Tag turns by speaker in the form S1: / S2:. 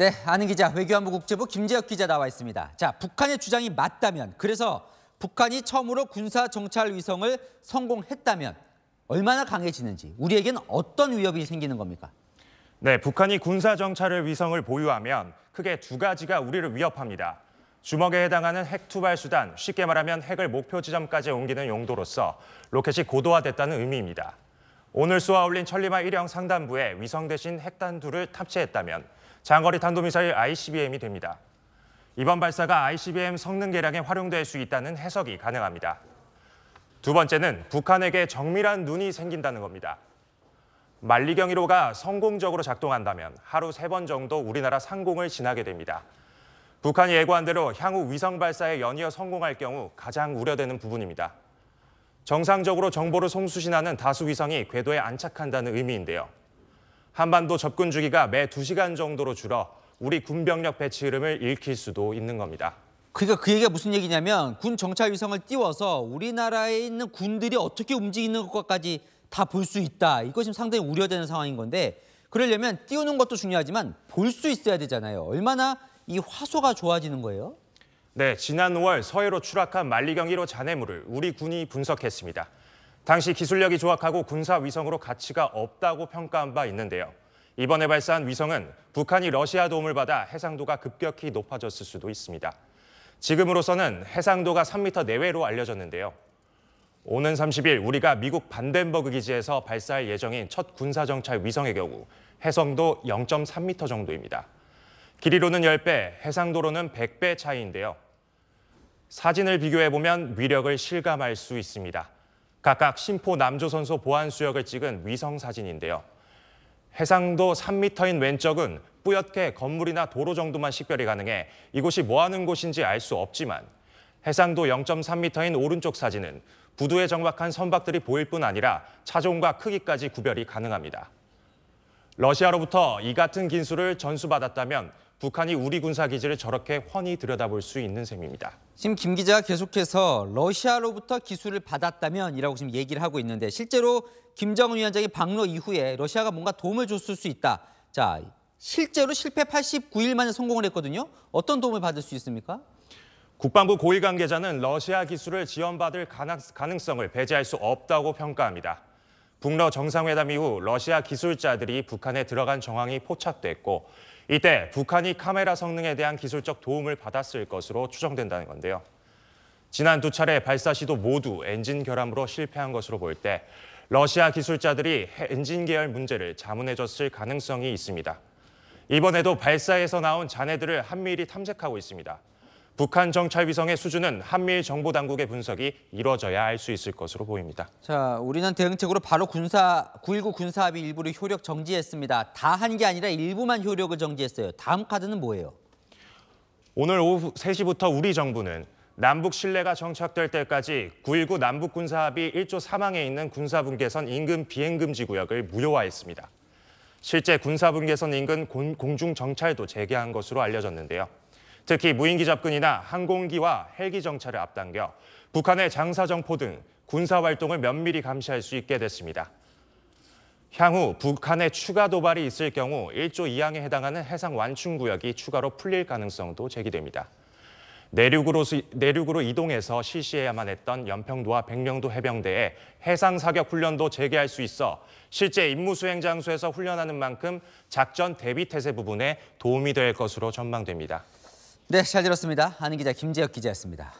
S1: 네, 아는 기자 외교안보 국제부 김재혁 기자 나와 있습니다. 자, 북한의 주장이 맞다면 그래서 북한이 처음으로 군사 정찰 위성을 성공했다면 얼마나 강해지는지 우리에겐 어떤
S2: 위협이 생기는 겁니까? 네, 북한이 군사 정찰 위성을 보유하면 크게 두 가지가 우리를 위협합니다. 주먹에 해당하는 핵 투발 수단, 쉽게 말하면 핵을 목표 지점까지 옮기는 용도로서 로켓이 고도화됐다는 의미입니다. 오늘 쏘아 올린 천리마 1형 상단부에 위성 대신 핵탄두를 탑재했다면 장거리 탄도미사일 ICBM이 됩니다. 이번 발사가 ICBM 성능 개량에 활용될 수 있다는 해석이 가능합니다. 두 번째는 북한에게 정밀한 눈이 생긴다는 겁니다. 만리경 1호가 성공적으로 작동한다면 하루 세 번 정도 우리나라 상공을 지나게 됩니다. 북한이 예고한 대로 향후 위성 발사에 연이어 성공할 경우 가장 우려되는 부분입니다. 정상적으로 정보를 송수신하는 다수 위성이 궤도에 안착한다는 의미인데요. 한반도 접근 주기가 매 2시간 정도로 줄어 우리 군 병력 배치 흐름을 읽힐 수도 있는 겁니다. 그러니까 그 얘기가 무슨 얘기냐면 군 정찰 위성을 띄워서
S1: 우리나라에 있는 군들이 어떻게 움직이는 것까지 다 볼 수 있다. 이거 지금 상당히 우려되는 상황인 건데 그러려면 띄우는 것도 중요하지만 볼 수 있어야 되잖아요. 얼마나
S2: 이 화소가 좋아지는 거예요? 네, 지난 5월 서해로 추락한 만리경 1호 잔해물을 우리 군이 분석했습니다. 당시 기술력이 조악하고 군사 위성으로 가치가 없다고 평가한 바 있는데요. 이번에 발사한 위성은 북한이 러시아 도움을 받아 해상도가 급격히 높아졌을 수도 있습니다. 지금으로서는 해상도가 3m 내외로 알려졌는데요. 오는 30일 우리가 미국 반덴버그 기지에서 발사할 예정인 첫 군사정찰 위성의 경우 해상도 0.3m 정도입니다. 길이로는 10배, 해상도로는 100배 차이인데요. 사진을 비교해보면 위력을 실감할 수 있습니다. 각각 심포 남조선소 보안수역을 찍은 위성 사진인데요. 해상도 3m인 왼쪽은 뿌옇게 건물이나 도로 정도만 식별이 가능해 이곳이 뭐하는 곳인지 알 수 없지만 해상도 0.3m인 오른쪽 사진은 부두에 정박한 선박들이 보일 뿐 아니라 차종과 크기까지 구별이 가능합니다. 러시아로부터 이 같은 긴수를 전수받았다면 북한이 우리 군사 기지를 저렇게 훤히 들여다볼 수 있는 셈입니다.
S1: 지금 김기자 계속해서 러시아로부터 기술을 받았다면이라고 지금 얘기를 하고 있는데 실제로 김정은 위원장이 방러 이후에 러시아가 뭔가 도움을 줬을 수 있다. 자, 실제로 실패 89일 만에 성공을 했거든요.
S2: 어떤 도움을 받을 수 있습니까? 국방부 고위 관계자는 러시아 기술을 지원받을 가능성을 배제할 수 없다고 평가합니다. 북러 정상회담 이후 러시아 기술자들이 북한에 들어간 정황이 포착됐고 이때 북한이 카메라 성능에 대한 기술적 도움을 받았을 것으로 추정된다는 건데요. 지난 두 차례 발사 시도 모두 엔진 결함으로 실패한 것으로 보때 러시아 기술자들이 엔진 계열 문제를 자문해줬을 가능성이 있습니다. 이번에도 발사에서 나온 잔해들을 한미일이 탐색하고 있습니다. 북한 정찰 위성의 수준은 한미 일 정보 당국의 분석이 이뤄져야 알수 있을 것으로 보입니다.
S1: 자, 우리는 대응책으로 바로 군사 919 군사 합의 일부를 효력 정지했습니다. 다 한 게 아니라 일부만 효력을 정지했어요. 다음 카드는 뭐예요?
S2: 오늘 오후 3시부터 우리 정부는 남북 신뢰가 정착될 때까지 919 남북 군사 합의 1조 3항에 있는 군사분계선 인근 비행금지 구역을 무효화했습니다. 실제 군사분계선 인근 공중 정찰도 재개한 것으로 알려졌는데요. 특히 무인기 접근이나 항공기와 헬기 정찰을 앞당겨 북한의 장사정포 등 군사 활동을 면밀히 감시할 수 있게 됐습니다. 향후 북한의 추가 도발이 있을 경우 1조 2항에 해당하는 해상 완충 구역이 추가로 풀릴 가능성도 제기됩니다. 내륙으로, 내륙으로 이동해서 실시해야만 했던 연평도와 백령도 해병대에 해상 사격 훈련도 재개할 수 있어 실제 임무 수행 장소에서 훈련하는 만큼 작전 대비 태세 부분에 도움이 될 것으로 전망됩니다. 네, 잘 들었습니다. 아는
S1: 기자 김재혁 기자였습니다.